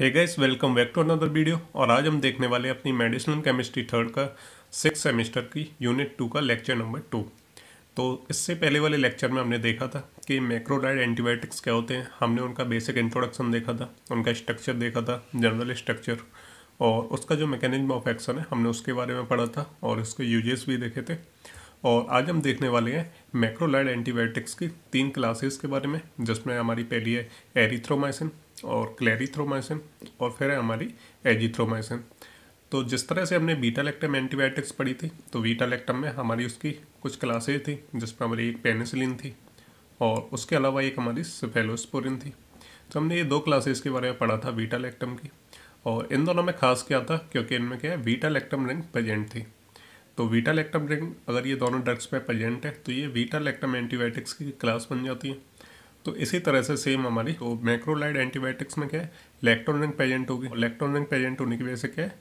hey guys welcome back to another video और आज हम देखने वाले अपनी मेडिसिनल केमिस्ट्री थर्ड का सिक्स सेमेस्टर की यूनिट टू का लेक्चर नंबर टू तो इससे पहले वाले लेक्चर में हमने देखा था कि मैक्रोडाइड एंटीबायोटिक्स क्या होते हैं हमने उनका बेसिक इंट्रोडक्शन देखा था उनका स्ट्रक्चर देखा था जनरल स्ट्रक्चर और उसका जो मैकेनिज्म ऑफ एक्शन है हमने उसके बारे में पढ़ा था और उसके यूजेस भी देखे थे और आज हम देखने वाले हैं मैक्रोलाइड एंटीबायोटिक्स की तीन क्लासेस के बारे में जिसमें हमारी पहली है एरिथ्रोमाइसिन और क्लेरिथ्रोमाइसिन और फिर है हमारी एजिथ्रोमाइसिन तो जिस तरह से हमने बीटा लेक्टम एंटीबायोटिक्स पढ़ी थी तो बीटा लेक्टम में हमारी उसकी कुछ क्लासेज थी जिसमें हमारी एक पेनिसिलिन थी और उसके अलावा एक हमारी सिफेलोस्पोरिन थी तो हमने ये दो क्लासेस के बारे में पढ़ा था बीटा लेक्टम की और इन दोनों में खास क्या था क्योंकि इनमें क्या है वीटा लेक्टम रिंग प्रेजेंट थी तो वीटा लेक्टम रिंग अगर ये दोनों ड्रग्स पर प्रेजेंट है तो ये वीटा लेक्टम एंटीबायोटिक्स की क्लास बन जाती है तो इसी तरह से सेम हमारी तो मैक्रोलाइड एंटीबायोटिक्स में क्या है इलेक्ट्रॉनिक पेजेंट होगी इलेक्ट्रॉनिक पेजेंट होने की वजह से क्या है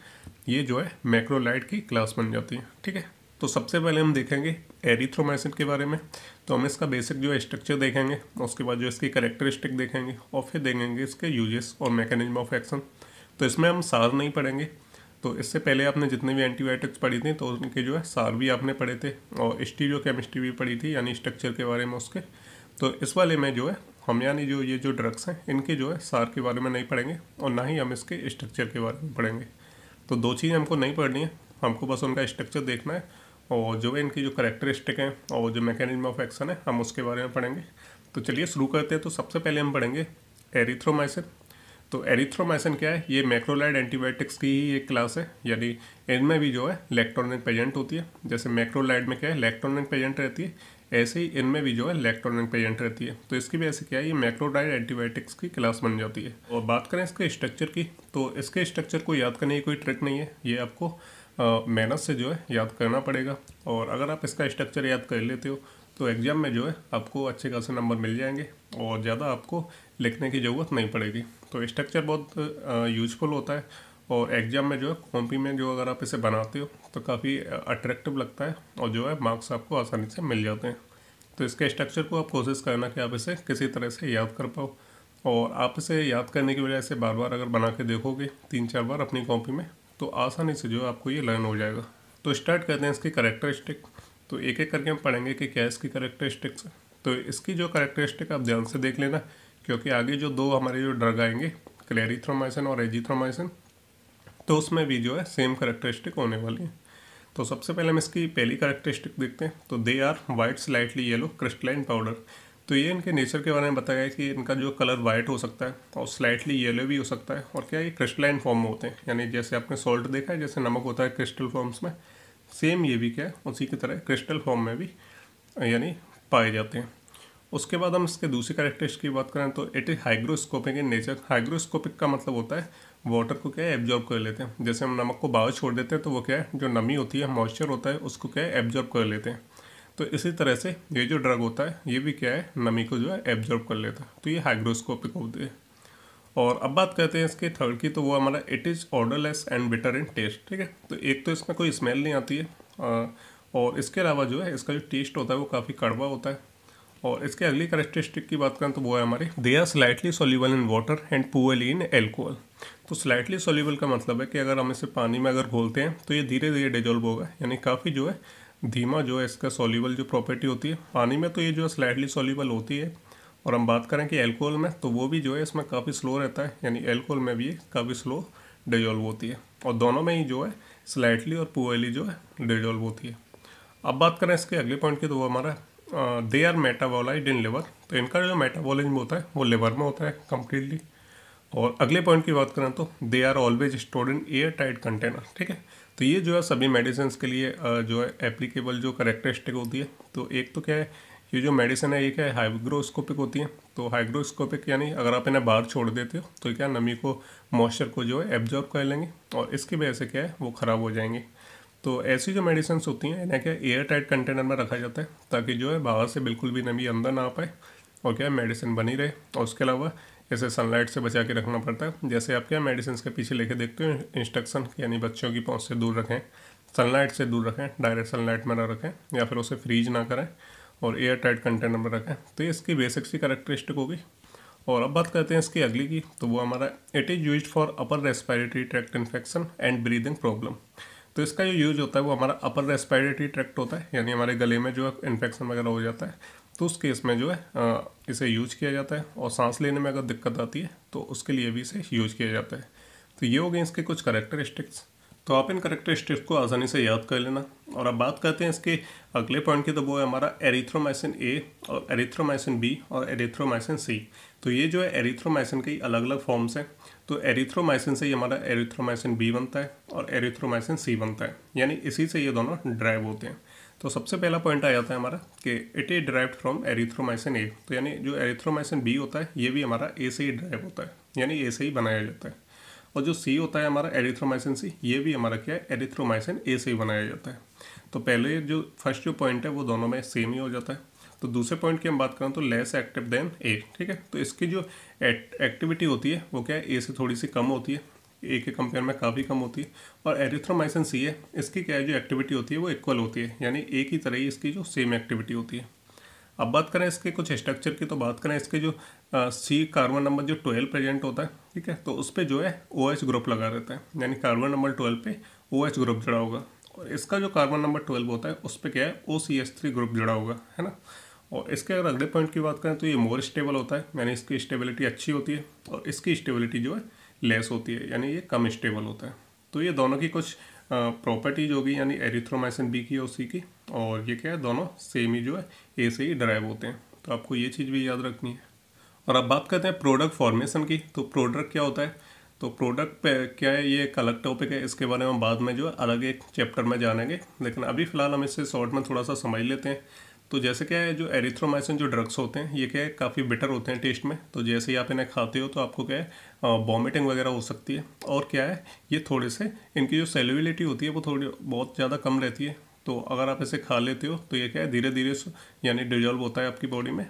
ये जो है मैक्रोलाइड की क्लास बन जाती है ठीक है तो सबसे पहले हम देखेंगे एरिथ्रोमाइसिन के बारे में तो हम इसका बेसिक जो स्ट्रक्चर देखेंगे उसके बाद जो इसकी करेक्टरिस्टिक देखेंगे और फिर देखेंगे इसके यूजेस और मैकेनिज्म ऑफ एक्शन तो इसमें हम सार नहीं पढ़ेंगे तो इससे पहले आपने जितने भी एंटीबायोटिक्स पढ़ी थी तो उनके जो है सार भी आपने पढ़े थे और स्टीरियो केमिस्ट्री भी पढ़ी थी यानी स्ट्रक्चर के बारे में उसके तो इस वाले में जो है हम यानी जो ये जो ड्रग्स हैं इनके जो है सार के बारे में नहीं पढ़ेंगे और ना ही हम इसके स्ट्रक्चर के बारे में पढ़ेंगे तो दो चीज़ हमको नहीं पढ़नी है हमको बस उनका स्ट्रक्चर देखना है और जो है इनकी जो करेक्टरिस्टिक हैं और जो मैकेनिज्म ऑफ एक्शन है हम उसके बारे में पढ़ेंगे तो चलिए शुरू करते हैं तो सबसे पहले हम पढ़ेंगे एरिथ्रोमाइसिन तो एरिथ्रोमाइसिन क्या है ये मैक्रोलाइड एंटीबायोटिक्स की ही एक क्लास है यानी इनमें भी जो है इलेक्ट्रॉनिक पेजेंट होती है जैसे मैक्रोलाइड में क्या है इलेक्ट्रॉनिक पेजेंट रहती है ऐसे ही इनमें भी जो है इलेक्ट्रॉनिक पेजेंट रहती है तो इसकी वजह से क्या है ये मैक्रोडाइड एंटीबायोटिक्स की क्लास बन जाती है और बात करें इसके स्ट्रक्चर की तो इसके स्ट्रक्चर को याद करने की कोई ट्रिक नहीं है ये आपको मेहनत से जो है याद करना पड़ेगा और अगर आप इसका स्ट्रक्चर याद कर लेते हो तो एग्ज़ाम में जो है आपको अच्छे खासे नंबर मिल जाएंगे और ज़्यादा आपको लिखने की ज़रूरत नहीं पड़ेगी तो स्ट्रक्चर बहुत यूजफुल होता है और एग्जाम में जो है कॉपी में जो अगर आप इसे बनाते हो तो काफ़ी अट्रैक्टिव लगता है और जो है मार्क्स आपको आसानी से मिल जाते हैं तो इसके स्ट्रक्चर को आप कोशिश करना कि आप इसे किसी तरह से याद कर पाओ और आप इसे याद करने की वजह से बार बार अगर बना के देखोगे तीन चार बार अपनी कॉपी में तो आसानी से जो है आपको ये लर्न हो जाएगा तो स्टार्ट करते हैं इसकी करेक्टरिस्टिक तो एक एक करके हम पढ़ेंगे कि क्या इसकी करेक्टरिस्टिक्स है तो इसकी जो करेक्टरिस्टिक आप ध्यान से देख लेना क्योंकि आगे जो दो हमारे जो ड्रग आएंगे क्लेरिथ्रोमाइसिन और एजिथ्रोमाइसिन तो उसमें भी जो है सेम करेक्टरिस्टिक होने वाली है तो सबसे पहले हम इसकी पहली करेक्टरिस्टिक देखते हैं तो they are white slightly yellow crystalline powder तो ये इनके नेचर के बारे में बताया है कि इनका जो कलर वाइट हो सकता है और स्लाइटली येलो भी हो सकता है और क्या ये क्रिस्टलाइन फॉर्म में होते हैं यानी जैसे आपने सॉल्ट देखा है जैसे नमक होता है क्रिस्टल फॉर्म्स में सेम ये भी क्या है उसी की तरह क्रिस्टल फॉर्म में भी यानी पाए जाते हैं उसके बाद हम इसके दूसरे करेक्टरिस्ट की बात करें तो it is hygroscopic in nature hygroscopic का मतलब होता है वाटर को क्या है एब्जॉर्ब कर लेते हैं जैसे हम नमक को बाहर छोड़ देते हैं तो वो क्या है जो नमी होती है मॉइस्चर होता है उसको क्या है एब्जॉर्ब कर लेते हैं तो इसी तरह से ये जो ड्रग होता है ये भी क्या है नमी को जो है एब्जॉर्ब कर लेता है तो ये हाइग्रोस्कोपिक होती है और अब बात करते हैं इसके थर्ड की तो वो हमारा it is odourless and bitter in taste ठीक है तो एक तो इसमें कोई स्मेल नहीं आती है और इसके अलावा जो है इसका जो टेस्ट होता है वो काफ़ी कड़वा होता है और इसके अगली करेक्टरिस्टिक की बात करें तो वो है हमारी they are slightly soluble in water and poorly in alcohol तो स्लाइटली सोल्यूबल का मतलब है कि अगर हम इसे पानी में अगर घोलते हैं तो ये धीरे धीरे डिजोल्व होगा यानी काफ़ी जो है धीमा जो है इसका सोल्यूबल जो प्रॉपर्टी होती है पानी में तो ये जो है स्लाइटली सोल्यूबल होती है और हम बात करें कि एल्कोहल में तो वो भी जो है इसमें काफ़ी स्लो रहता है यानी एल्कोहल में भी काफ़ी स्लो डिजोल्व होती है और दोनों में ही जो है स्लाइटली और पुअली जो है डिजोल्व होती है अब बात करें इसके अगले पॉइंट की तो वो हमारा दे आर मेटाबोलाइड इन लिवर तो इनका जो मेटाबोलिज्म होता है वो लिवर में होता है कम्प्लीटली और अगले पॉइंट की बात करें तो they are always stored in airtight container ठीक है तो ये जो है सभी मेडिसिन के लिए जो है एप्लीकेबल जो करेक्टरिस्टिक होती है तो एक तो क्या है ये जो मेडिसिन है ये क्या है हाइग्रोस्कोपिक होती है तो हाइग्रोस्कोपिक यानी अगर आप इन्हें बाहर छोड़ देते हो तो क्या नमी को मॉइस्चर को जो है एब्जॉर्ब कर लेंगे और इसकी वजह से क्या है वो ख़राब हो जाएंगे तो ऐसी जो मेडिसिन होती हैं इन्हें क्या एयर टाइट कंटेनर में रखा जाता है ताकि जो है बाहर से बिल्कुल भी नमी अंदर ना आ पाए और क्या मेडिसिन बनी रहे और उसके अलावा इसे सनलाइट से बचा के रखना पड़ता है जैसे आप क्या मेडिसिन के पीछे लेके देखते हो इंस्ट्रक्शन यानी बच्चों की पहुँच से दूर रखें सनलाइट से दूर रखें डायरेक्ट सनलाइट में ना रखें या फिर उसे फ्रीज ना करें और एयर टाइट कंटेनर में रखें तो ये इसकी बेसिक सी करेक्टरिस्टिक होगी और अब बात करते हैं इसकी अगली की तो वो हमारा it is use for upper respiratory tract infection and breathing problem तो इसका जो यूज होता है वो हमारा अपर रेस्पायरेटरी ट्रैक्ट होता है यानी हमारे गले में जो है इन्फेक्शन वगैरह हो जाता है तो उस केस में जो है इसे यूज किया जाता है और सांस लेने में अगर दिक्कत आती है तो उसके लिए भी इसे यूज किया जाता है तो ये हो गए इसके कुछ करेक्टरिस्टिक्स तो आप इन करेक्टरिस्टिक्स को आसानी से याद कर लेना और अब बात करते हैं इसके अगले पॉइंट की तो वो है हमारा एरिथ्रोमाइसिन ए और एरिथ्रोमाइसिन बी और एरिथ्रोमाइसिन सी तो ये जो है एरिथ्रोमाइसिन के अलग अलग फॉर्म्स हैं तो एरिथ्रोमाइसिन से ये हमारा एरिथ्रोमाइसिन बी बनता है और एरिथ्रोमाइसिन सी बनता है यानी इसी से ये दोनों ड्राइव होते हैं तो सबसे पहला पॉइंट आ जाता है हमारा कि it is derive from erythromycin A तो यानी जो एरिथ्रोमाइसिन बी होता है ये भी हमारा ए से ही ड्राइव होता है यानी ए से ही बनाया जाता है और जो सी होता है हमारा एरिथ्रोमाइसिन सी ये भी हमारा क्या है एरिथ्रोमाइसिन ए से ही बनाया जाता है तो पहले जो फर्स्ट जो पॉइंट है वो दोनों में सेम ही हो जाता है तो दूसरे पॉइंट की हम बात करें तो लेस एक्टिव देन ए ठीक है तो इसकी जो एक्टिविटी होती है वो क्या है ए से थोड़ी सी कम होती है ए के कंपेयर में काफ़ी कम होती है और एरिथ्रोमाइसिन सी है इसकी क्या है जो एक्टिविटी होती है वो इक्वल होती है यानी ए की तरह ही इसकी जो सेम एक्टिविटी होती है अब बात करें इसके कुछ स्ट्रक्चर की तो बात करें इसके जो सी कार्बन नंबर जो ट्वेल्व प्रेजेंट होता है ठीक है तो उस पर जो है ओ OH ग्रुप लगा रहता है यानी कार्बन नंबर ट्वेल्व पे ओ OH ग्रुप जुड़ा होगा और इसका जो कार्बन नंबर ट्वेल्व होता है उस पर क्या है O C S three group जुड़ा होगा है ना और इसके अगर अगले पॉइंट की बात करें तो ये मोर स्टेबल होता है यानी इसकी स्टेबिलिटी अच्छी होती है और इसकी स्टेबिलिटी जो है लेस होती है यानी ये कम स्टेबल होता है तो ये दोनों की कुछ प्रॉपर्टीज होगी यानी एरिथ्रोमाइसिन बी की और सी की और ये क्या है दोनों सेम ही जो है ए से ही ड्राइव होते हैं तो आपको ये चीज़ भी याद रखनी है और अब बात करते हैं प्रोडक्ट फॉर्मेशन की तो प्रोडक्ट क्या होता है तो प्रोडक्ट पे क्या है ये एक अलग टॉपिक है इसके बारे में बाद में जो है अलग एक चैप्टर में जानेंगे लेकिन अभी फ़िलहाल हम इसे शॉर्ट में थोड़ा सा समझ लेते हैं तो जैसे क्या है जो एरिथ्रोमाइसिन जो ड्रग्स होते हैं ये क्या है काफ़ी बिटर होते हैं टेस्ट में तो जैसे ही आप इन्हें खाते हो तो आपको क्या है वॉमिटिंग वगैरह हो सकती है और क्या है ये थोड़े से इनकी जो सेलिबिलिटी होती है वो थोड़ी बहुत ज़्यादा कम रहती है तो अगर आप इसे खा लेते हो तो ये क्या है धीरे धीरे यानी डिजॉल्व होता है आपकी बॉडी में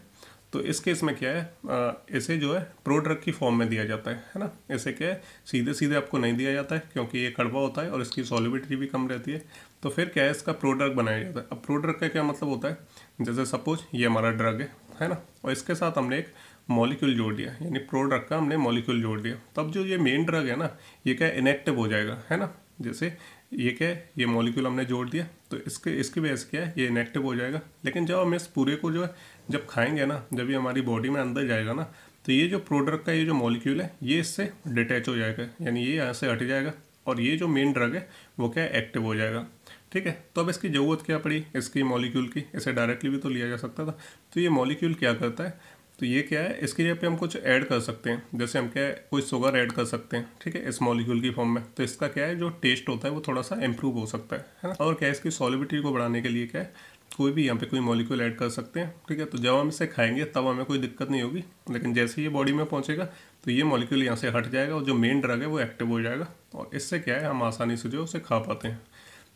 तो इस केस में क्या है इसे जो है प्रो की फॉर्म में दिया जाता है है ना इसे क्या है सीधे सीधे आपको नहीं दिया जाता है क्योंकि ये कड़वा होता है और इसकी सॉलिबिलिटी भी कम रहती है तो फिर क्या है इसका प्रोड्रग बनाया जाता है अब प्रोड्रग का क्या मतलब होता है जैसे सपोज ये हमारा ड्रग है है ना और इसके साथ हमने एक मॉलिक्यूल जोड़ दिया यानी प्रोड्रग का हमने मॉलिक्यूल जोड़ दिया तब जो ये मेन ड्रग है ना ये क्या इनेक्टिव हो जाएगा है ना जैसे ये क्या है ये मॉलिक्यूल हमने जोड़ दिया तो इसके इसकी वजह से क्या है ये इनेक्टिव हो जाएगा लेकिन जब हम इस पूरे को जो है जब खाएंगे ना जब ये हमारी बॉडी में अंदर जाएगा ना तो ये जो प्रोडक्ट का ये जो मॉलिक्यूल है ये इससे डिटैच हो जाएगा यानी ये यहाँ से हट जाएगा और ये जो मेन ड्रग है वो क्या एक्टिव हो जाएगा ठीक है तो अब इसकी ज़रूरत क्या पड़ी इसकी मॉलिक्यूल की इसे डायरेक्टली भी तो लिया जा सकता था तो ये मॉलिक्यूल क्या करता है तो ये क्या है इसके लिए पे हम कुछ ऐड कर सकते हैं जैसे हम क्या है कोई शुगर ऐड कर सकते हैं ठीक है इस मॉलिक्यूल की फॉर्म में तो इसका क्या है जो टेस्ट होता है वो थोड़ा सा इम्प्रूव हो सकता है है ना और क्या है इसकी सॉलिबिटी को बढ़ाने के लिए क्या है कोई भी यहाँ पे कोई मॉलिक्यूल ऐड कर सकते हैं ठीक है तो जब हम इसे खाएंगे तब हमें कोई दिक्कत नहीं होगी लेकिन जैसे ये बॉडी में पहुँचेगा तो ये मॉलिक्यूल यहाँ से हट जाएगा और जो मेन ड्रग है वो एक्टिव हो जाएगा और इससे क्या है हम आसानी से जो उसे खा पाते हैं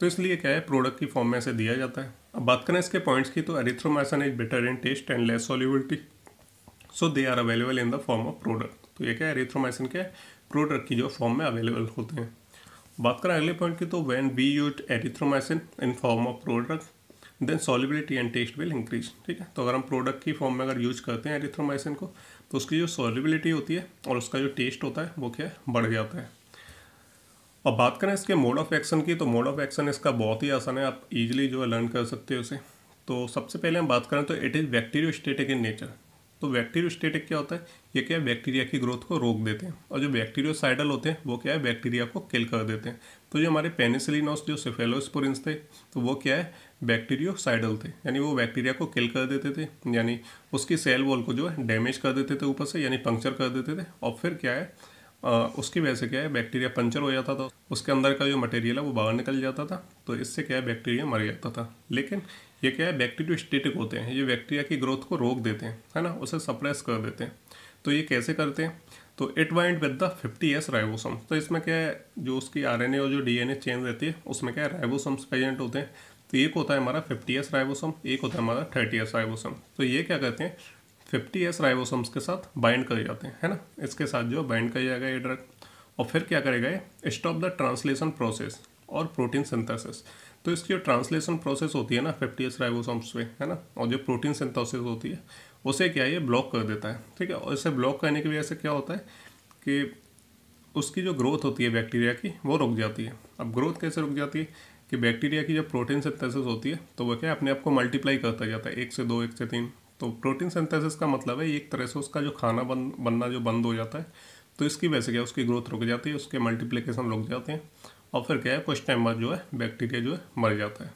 तो इसलिए क्या है प्रोडक्ट की फॉर्म में ऐसे दिया जाता है अब बात करें इसके पॉइंट्स की तो erythromycin is bitter in taste and less solubility so they are available in the form of product तो ये क्या है एरिथ्रोमाइसिन के प्रोडक्ट की जो फॉर्म में अवेलेबल होते हैं बात करें अगले पॉइंट की तो when we use erythromycin in form of product then solubility and taste will increase ठीक है तो अगर हम प्रोडक्ट की फॉर्म में अगर यूज करते हैं एरिथ्रोमाइसिन को तो उसकी जो सॉलिबिलिटी होती है और उसका जो टेस्ट होता है वो क्या है बढ़ जाता है अब बात करें इसके मोड ऑफ एक्शन की तो मोड ऑफ एक्शन इसका बहुत ही आसान है आप इजीली जो है लर्न कर सकते हो उसे तो सबसे पहले हम बात करें तो it is bacteriostatic in nature तो बैक्टीरियो स्टेटिक क्या होता है ये क्या है बैक्टीरिया की ग्रोथ को रोक देते हैं और जो बैक्टीरियो साइडल होते हैं वो क्या है बैक्टीरिया को किल कर देते हैं तो जो हमारे पेनिसिलिनोस जो सिफेलोस्पोरिंस थे तो वो क्या है बैक्टीरियो साइडल थे यानी वो बैक्टीरिया को किल कर देते थे यानी उसकी सेल वॉल को जो है डैमेज कर देते थे ऊपर से यानी पंक्चर कर देते थे और फिर क्या है उसकी वजह से क्या है बैक्टीरिया पंचर हो जाता था उसके अंदर का जो मटेरियल है वो बाहर निकल जाता था तो इससे क्या है बैक्टीरिया मर जाता था लेकिन ये क्या है बैक्टीरियो स्टेटिक होते हैं ये बैक्टीरिया की ग्रोथ को रोक देते हैं है ना उसे सप्रेस कर देते हैं तो ये कैसे करते हैं तो it bind with the fifty S ribosome तो इसमें क्या है जो उसकी आर और जो डी चेंज रहती है उसमें क्या है राइबोसम्स प्रेजेंट होते हैं तो एक होता है हमारा फिफ्टी एस राइबोसम एक होता है हमारा थर्टी एस राइबोसम तो ये क्या कहते हैं फिफ्टी एस राइबोसोम्स के साथ बाइंड कर जाते हैं है ना इसके साथ जो बाइंड कर जाएगा ये ड्रग और फिर क्या करेगा ये स्टॉप द ट्रांसलेशन प्रोसेस और प्रोटीन सिंथेसिस तो इसकी जो ट्रांसलेशन प्रोसेस होती है ना फिफ्टी एस राइबोसोम्स पे है ना और जो प्रोटीन सिंथोसिस होती है उसे क्या ये ब्लॉक कर देता है ठीक है और इसे ब्लॉक करने की वजह से क्या होता है कि उसकी जो ग्रोथ होती है बैक्टीरिया की वो रुक जाती है अब ग्रोथ कैसे रुक जाती है कि बैक्टीरिया की जब प्रोटीन सिंथेसिस होती है तो वह क्या अपने आप को मल्टीप्लाई करता जाता है एक से दो एक से तीन तो प्रोटीन सिंथेसिस का मतलब है एक तरह से उसका जो खाना बन बनना जो बंद हो जाता है तो इसकी वजह से क्या उसकी ग्रोथ रुक जाती है उसके मल्टीप्लिकेशन रुक जाते हैं और फिर क्या है कुछ टाइम बाद जो है बैक्टीरिया जो है मर जाता है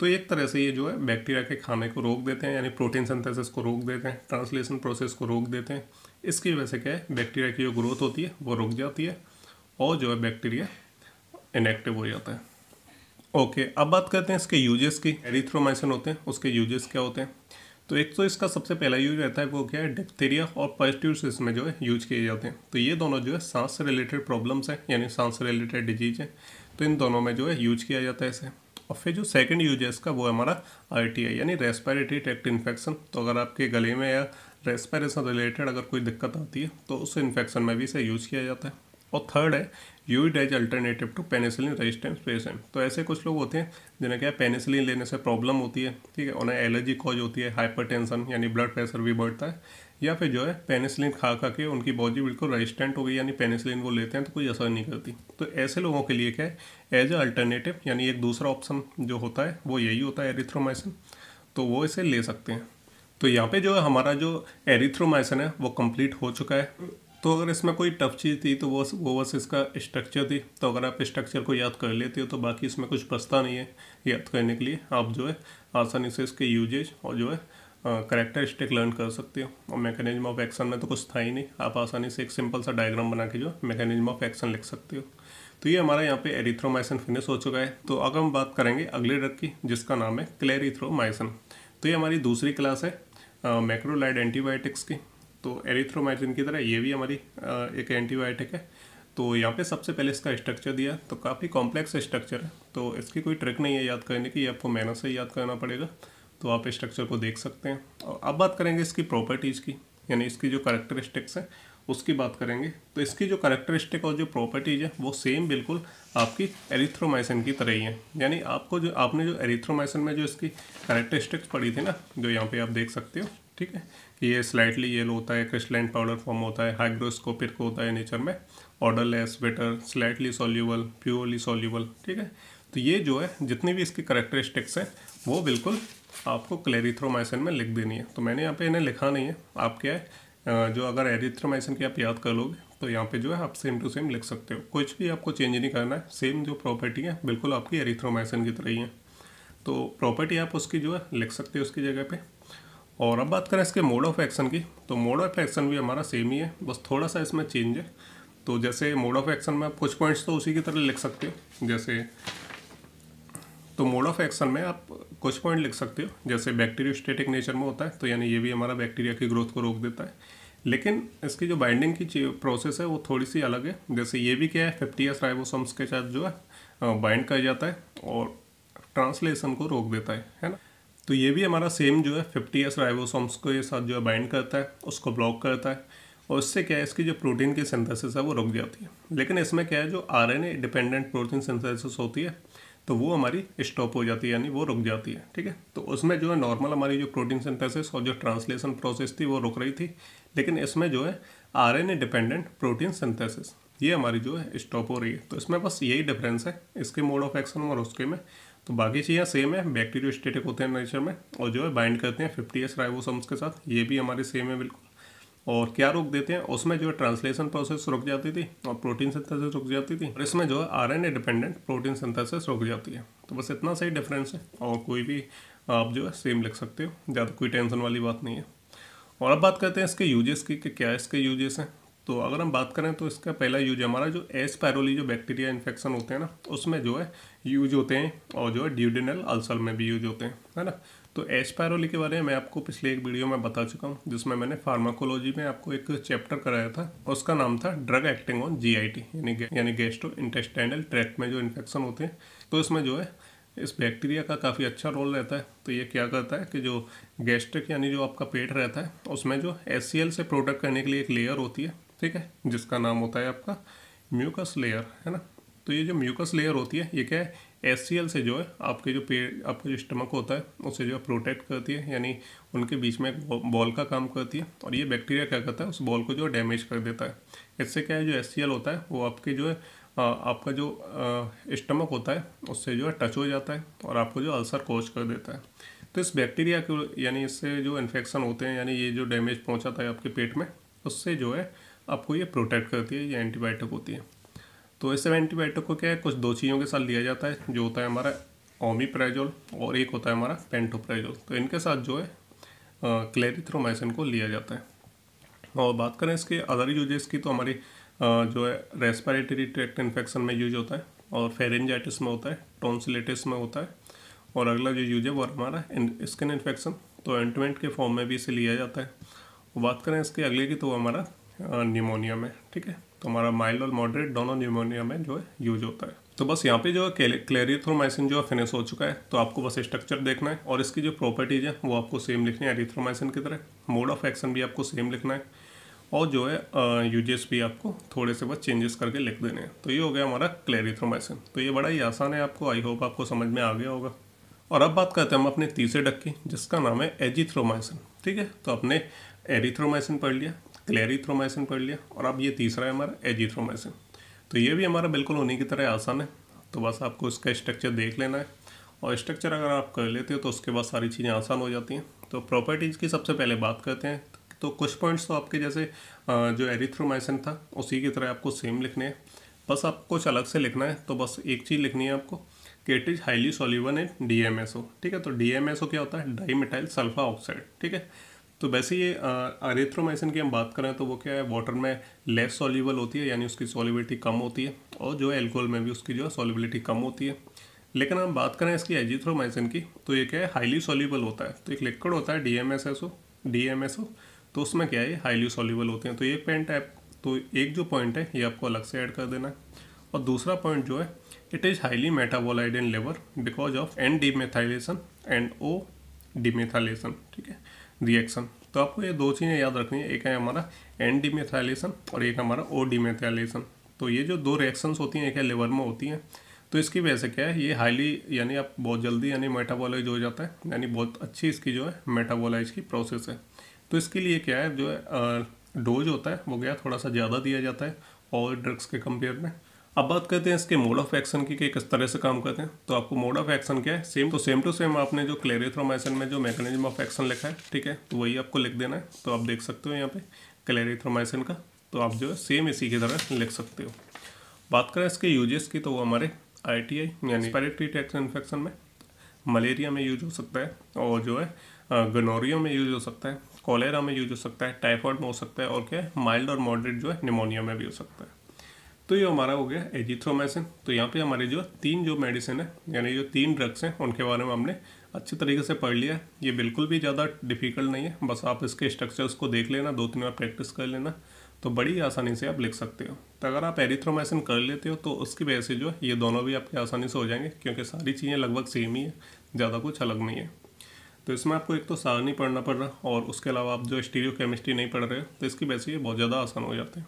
तो एक तरह से ये जो है बैक्टीरिया के खाने को रोक देते हैं यानी प्रोटीन सिंथेसिस को रोक देते हैं ट्रांसलेशन प्रोसेस को रोक देते हैं इसकी वजह से क्या है बैक्टीरिया की जो ग्रोथ होती है वो रुक जाती है और जो है बैक्टीरिया इनएक्टिव हो जाता है ओके अब बात करते हैं इसके यूजेस की एरिथ्रोमाइसिन होते हैं उसके यूजेस क्या होते हैं तो एक तो इसका सबसे पहला यूज रहता है वो क्या है डिप्थेरिया और पेस्ट्यूस इसमें जो है यूज किए जाते हैं तो ये दोनों जो है सांस से रिलेटेड प्रॉब्लम्स हैं यानी सांस से रिलेटेड डिजीज है तो इन दोनों में जो है यूज किया जाता है इसे और फिर जो सेकंड यूज है इसका वो है हमारा आर यानी रेस्पायरेटरी ट्रैक्ट इन्फेक्शन तो अगर आपके गले में या रेस्पायरेशन रिलेटेड अगर कोई दिक्कत आती है तो उस इन्फेक्शन में भी इसे यूज किया जाता है और थर्ड है used as alternative to penicillin resistance patient तो ऐसे कुछ लोग होते हैं जिन्हें क्या पेनिसिलिन लेने से प्रॉब्लम होती है ठीक है उन्हें एलर्जी कॉज होती है हाइपर यानी ब्लड प्रेशर भी बढ़ता है या फिर जो है पेनिसिलिन खा खा के उनकी बॉडी बिल्कुल रेजिस्टेंट हो गई यानी पेनिसिलिन वो लेते हैं तो कोई असर नहीं करती तो ऐसे लोगों के लिए क्या है एज ए अल्टरनेटिव यानी एक दूसरा ऑप्शन जो होता है वो यही होता है एरिथ्रोमाइसिन तो वो इसे ले सकते हैं तो यहाँ पे जो है हमारा जो एरिथ्रोमाइसिन है वो कंप्लीट हो चुका है तो अगर इसमें कोई टफ चीज़ थी तो वो वो बस इसका स्ट्रक्चर थी तो अगर आप स्ट्रक्चर को याद कर लेते हो तो बाकी इसमें कुछ बचता नहीं है याद करने के लिए आप जो है आसानी से इसके यूजेज और जो है करेक्टरिस्टिक लर्न कर सकते हो और मैकेनिज्म ऑफ एक्शन में तो कुछ था ही नहीं आप आसानी से एक सिंपल सा डायग्राम बना के जो मैकेनिज्म ऑफ एक्शन लिख सकते हो तो ये हमारा यहाँ पे एरिथ्रोमाइसन फिनिश हो चुका है तो अगर हम बात करेंगे अगले ड्रग की जिसका नाम है क्लेरिथ्रोमाइसन तो ये हमारी दूसरी क्लास है मैक्रोलाइड एंटीबायोटिक्स की तो एरिथ्रोमाइसिन की तरह ये भी हमारी एक एंटीबायोटिक है तो यहाँ पे सबसे पहले इसका स्ट्रक्चर दिया तो काफ़ी कॉम्प्लेक्स स्ट्रक्चर है तो इसकी कोई ट्रिक नहीं है याद करने की आपको मेहनत से याद करना पड़ेगा तो आप स्ट्रक्चर को देख सकते हैं और अब बात करेंगे इसकी प्रॉपर्टीज़ की यानी इसकी जो करेक्टरिस्टिक्स हैं उसकी बात करेंगे तो इसकी जो करेक्टरिस्टिक और जो प्रॉपर्टीज़ है वो सेम बिल्कुल आपकी एरिथ्रोमाइसिन की तरह ही है यानी आपको जो आपने जो एरिथ्रोमाइसिन में जो इसकी करेक्टरिस्टिक्स पढ़ी थी ना जो यहाँ पे आप देख सकते हो ठीक है ये स्लाइटली येलो होता है क्रिस्टलाइन पाउडर फॉर्म होता है हाइग्रोस्कोपिक होता है नेचर में odourless bitter slightly soluble poorly soluble ठीक है तो ये जो है जितनी भी इसकी करेक्टरिस्टिक्स हैं वो बिल्कुल आपको क्लेरिथ्रोमाइसिन में लिख देनी है तो मैंने यहाँ पे इन्हें लिखा नहीं है आप क्या है जो अगर एरिथ्रोमाइसिन की आप याद कर लोगे तो यहाँ पे जो है आप सेम टू सेम लिख सकते हो कुछ भी आपको चेंज नहीं करना है सेम जो प्रॉपर्टी है बिल्कुल आपकी एरिथ्रोमाइसिन की तरह ही है तो प्रॉपर्टी आप उसकी जो है लिख सकते हो उसकी जगह पर और अब बात करें इसके मोड ऑफ एक्शन की तो मोड ऑफ एक्शन भी हमारा सेम ही है बस थोड़ा सा इसमें चेंज है तो जैसे मोड ऑफ एक्शन में आप कुछ पॉइंट्स तो उसी की तरह लिख सकते हो जैसे तो मोड ऑफ एक्शन में आप कुछ पॉइंट लिख सकते हो जैसे बैक्टीरियो स्टेटिक नेचर में होता है तो यानी ये भी हमारा बैक्टीरिया की ग्रोथ को रोक देता है लेकिन इसकी जो बाइंडिंग की प्रोसेस है वो थोड़ी सी अलग है जैसे ये भी क्या है फिफ्टी एस राइबोसम्स के साथ जो है बाइंड किया जाता है और ट्रांसलेशन को रोक देता है है ना तो ये भी हमारा सेम जो है फिफ्टी एस राइबोसोम्स को ये साथ जो है बाइंड करता है उसको ब्लॉक करता है और इससे क्या है इसकी जो प्रोटीन की सिंथेसिस है वो रुक जाती है लेकिन इसमें क्या है जो R N A dependent protein synthesis होती है तो वो हमारी स्टॉप हो जाती है यानी वो रुक जाती है ठीक है तो उसमें जो है नॉर्मल हमारी जो प्रोटीन सिंथेसिस और जो ट्रांसलेशन प्रोसेस थी वो रुक रही थी लेकिन इसमें जो है R N A dependent protein synthesis ये हमारी जो है स्टॉप हो रही है तो इसमें बस यही डिफरेंस है इसके मोड ऑफ एक्शन और उसके में तो बाकी चीज़ें सेम है बैक्टीरियो स्टेटिक होते हैं नेचर में और जो है बाइंड करते हैं फिफ्टी एस राइबोसम्स के साथ ये भी हमारे सेम है बिल्कुल और क्या रोक देते हैं उसमें जो है ट्रांसलेशन प्रोसेस रुक जाती थी और प्रोटीन सिंथेसिस रुक जाती थी और इसमें जो है आरएनए डिपेंडेंट प्रोटीन सिंथेसिस रुक जाती है तो बस इतना सही डिफरेंस है और कोई भी आप जो है सेम लिख सकते हो ज़्यादा कोई टेंशन वाली बात नहीं है और अब बात करते हैं इसके यूजेस की कि क्या इसके यूजेस हैं तो अगर हम बात करें तो इसका पहला यूज हमारा जो एस पैरोली जो बैक्टीरिया इन्फेक्शन होते हैं ना उसमें जो है यूज होते हैं और जो है ड्यूडिनल अल्सर में भी यूज होते हैं है ना तो एस पैरोली के बारे में मैं आपको पिछले एक वीडियो में बता चुका हूँ जिसमें मैंने फार्माकोलॉजी में आपको एक चैप्टर कराया था उसका नाम था drug acting on G I T यानी गैस्ट्रो इंटेस्टाइनल ट्रैक्ट में जो इन्फेक्शन होते हैं तो इसमें जो है इस बैक्टीरिया का काफ़ी अच्छा रोल रहता है तो ये क्या करता है कि जो गैस्ट्रिक यानी जो आपका पेट रहता है उसमें जो एस से प्रोटेक्ट करने के लिए एक लेयर होती है ठीक है जिसका नाम होता है आपका म्यूकस लेयर है ना तो ये जो म्यूकस लेयर होती है ये क्या है एस से जो है आपके जो पेट आपका जो स्टमक होता है उसे जो है प्रोटेक्ट करती है यानी उनके बीच में एक बॉल का काम करती है और ये बैक्टीरिया क्या करता है उस बॉल को जो डैमेज कर देता है इससे क्या है जो एस होता है वो आपके जो है आपका जो स्टमक होता है उससे जो है टच हो जाता है और आपको जो अल्सर कोच कर देता है तो इस बैक्टीरिया को यानी इससे जो इन्फेक्शन होते हैं यानी ये जो डैमेज पहुंचाता है आपके पेट में उससे जो है आपको ये प्रोटेक्ट करती है ये एंटीबायोटिक होती है तो इस एंटीबायोटिक को क्या है कुछ दो चीज़ों के साथ लिया जाता है जो होता है हमारा ओमीप्रेजोल और एक होता है हमारा पेंटोप्रेजोल तो इनके साथ जो है क्लेरिथ्रोमाइसिन को लिया जाता है और बात करें इसके अदर यूजेस की तो हमारी जो है रेस्पिरेटरी ट्रैक्ट इन्फेक्शन में यूज होता है और फेरेंजाइटिस में होता है टॉन्सिलेटिस में होता है और अगला जो यूज है वो हमारा स्किन इन्फेक्शन तो एंटमेंट के फॉर्म में भी इसे लिया जाता है बात करें इसके अगले की तो हमारा न्यूमोनिया में ठीक है तो हमारा माइल्ड और मॉडरेट दोनों न्यूमोनिया में जो है यूज होता है तो बस यहाँ पे जो है क्लेरिथ्रोमाइसिन जो है फिनिश हो चुका है तो आपको बस स्ट्रक्चर देखना है और इसकी जो प्रॉपर्टीज है वो आपको सेम लिखनी है एरिथ्रोमाइसिन की तरह मोड ऑफ एक्शन भी आपको सेम लिखना है और जो है यूजेस भी आपको थोड़े से बस चेंजेस करके लिख देने हैं तो ये हो गया हमारा क्लेरिथ्रोमाइसिन तो ये बड़ा ही आसान है आपको आई होप आपको समझ में आ गया होगा और अब बात करते हैं हम अपने तीसरे डक की जिसका नाम है एजिथ्रोमाइसिन ठीक है तो अपने एरिथ्रोमाइसिन पढ़ लिया क्लेरीथ्रोमाइसिन पढ़ लिया और अब ये तीसरा है हमारा एजीथ्रोमाइसिन तो ये भी हमारा बिल्कुल उन्हीं की तरह आसान है तो बस आपको इसका स्ट्रक्चर देख लेना है और स्ट्रक्चर अगर आप कर लेते हो तो उसके बाद सारी चीज़ें आसान हो जाती हैं तो प्रॉपर्टीज़ की सबसे पहले बात करते हैं तो कुछ पॉइंट्स तो आपके जैसे जो एरिथ्रोमाइसिन था उसी की तरह आपको सेम लिखने हैं बस आपको कुछ अलग से लिखना है तो बस एक चीज़ लिखनी है आपको कि it is highly soluble in D M S O ठीक है तो डी एम एस ओ क्या होता है डाई मिटाइल सल्फा ऑक्साइड ठीक है तो वैसे ये अरेथ्रोमाइसिन की हम बात करें तो वो क्या है वाटर में लेस सॉल्यूबल होती है यानी उसकी सॉल्युबिलिटी कम होती है और जो है एल्कोहल में भी उसकी जो है सॉल्युबिलिटी कम होती है लेकिन हम बात करें इसकी एजिथ्रोमाइसिन की तो ये क्या है हाईली सॉल्यूबल होता है तो एक लिक्विड होता है D M S S O D M S O तो उसमें क्या है हाईली सॉल्यूबल होते हैं तो ये पेंट है तो एक जो पॉइंट है ये आपको अलग से ऐड कर देना है और दूसरा पॉइंट जो है it is highly metabolized in liver because of N demethylation and O demethylation ठीक है रिएक्शन तो आपको ये दो चीज़ें याद रखनी है एक है हमारा एन डी मेथाइलेशन और एक हमारा ओ डी मेथाइलेशन तो ये जो दो रिएक्शंस होती हैं एक है लेवर में होती हैं तो इसकी वजह से क्या है ये हाईली यानी आप बहुत जल्दी यानी मेटाबोलाइज हो जाता है यानी बहुत अच्छी इसकी जो है मेटाबोलाइज की प्रोसेस है तो इसके लिए क्या है जो है डोज होता है वो क्या थोड़ा सा ज़्यादा दिया जाता है और ड्रग्स के कंपेयर में अब बात करते हैं इसके मोड ऑफ एक्शन की कि किस तरह से काम करते हैं तो आपको मोड ऑफ एक्शन क्या है सेम तो सेम टू सेम आपने जो क्लेरिथ्रोमाइसिन में जो मैकेनिज्म ऑफ एक्शन लिखा है ठीक है तो वही आपको लिख देना है तो आप देख सकते हो यहाँ पे क्लेरिथ्रोमाइसिन का तो आप जो है सेम इसी की तरह लिख सकते हो बात करें इसके यूजेस की तो वो हमारे आई टी आई यानी रेस्पायरेटरी टैक्स इन्फेक्शन में मलेरिया में यूज हो सकता है और जो है गनोरिया में यूज हो सकता है कॉलेरा में यूज हो सकता है टाइफॉइड में हो सकता है और क्या है माइल्ड और मॉडरेट जो है निमोनिया में भी हो सकता है तो ये हमारा हो गया एजिथ्रोमाइसिन तो यहाँ पे हमारे जो तीन जो मेडिसिन है यानी जो तीन ड्रग्स हैं उनके बारे में हमने अच्छे तरीके से पढ़ लिया है ये बिल्कुल भी ज़्यादा डिफिकल्ट नहीं है बस आप इसके स्ट्रक्चर्स को देख लेना दो तीन बार प्रैक्टिस कर लेना तो बड़ी आसानी से आप लिख सकते हो तो अगर आप एरिथ्रोमाइसिन कर लेते हो तो उसकी वजह से जो ये दोनों भी आपके आसानी से हो जाएंगे क्योंकि सारी चीज़ें लगभग सेम ही है ज़्यादा कुछ अलग नहीं है तो इसमें आपको एक तो नहीं पढ़ना पड़ रहा और उसके अलावा आप जो स्टीरियो केमिस्ट्री नहीं पढ़ रहे हो तो इसकी वजह से ये बहुत ज़्यादा आसान हो जाते हैं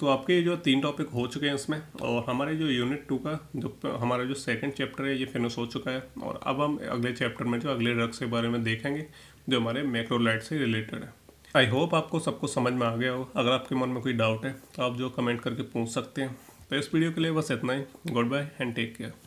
तो आपके जो तीन टॉपिक हो चुके हैं इसमें और हमारे जो यूनिट टू का जो हमारा जो सेकंड चैप्टर है ये फिनिश हो चुका है और अब हम अगले चैप्टर में जो अगले ड्रग्स के बारे में देखेंगे जो हमारे मैक्रोलाइट से रिलेटेड है आई होप आपको सबको समझ में आ गया हो अगर आपके मन में कोई डाउट है तो आप जो कमेंट करके पूछ सकते हैं तो इस वीडियो के लिए बस इतना ही goodbye and take care